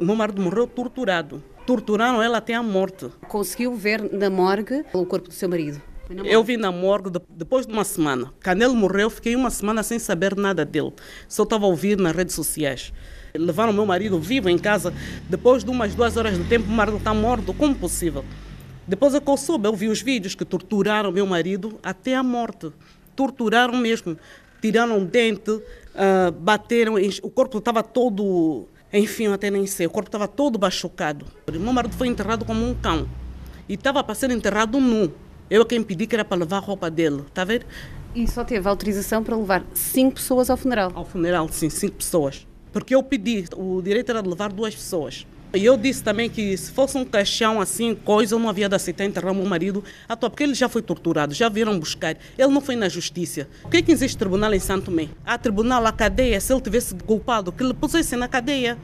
O meu marido morreu torturado. Torturaram ela até a morte. Conseguiu ver na morgue o corpo do seu marido? Eu vi na morgue depois de uma semana. Quando ele morreu, fiquei uma semana sem saber nada dele. Só estava a ouvir nas redes sociais. Levaram o meu marido vivo em casa. Depois de umas duas horas de tempo, o marido está morto. Como possível? Depois é eu soube, eu vi os vídeos que torturaram meu marido até a morte. Torturaram mesmo. Tiraram o dente, uh, bateram. O corpo estava todo enfim, eu até nem sei. O corpo estava todo machucado. Meu marido foi enterrado como um cão. E estava para ser enterrado nu. Eu é quem pedi que era para levar a roupa dele, está a ver? E só teve autorização para levar cinco pessoas ao funeral? Ao funeral, sim, cinco pessoas. Porque eu pedi, o direito era de levar duas pessoas. E eu disse também que se fosse um caixão assim, coisa, eu não havia de aceitar enterrar o meu marido, à toa, porque ele já foi torturado, já vieram buscar, ele não foi na justiça. Por que, é que existe tribunal em Santo Mé? Há tribunal, há cadeia, se ele tivesse culpado, que ele pusesse na cadeia.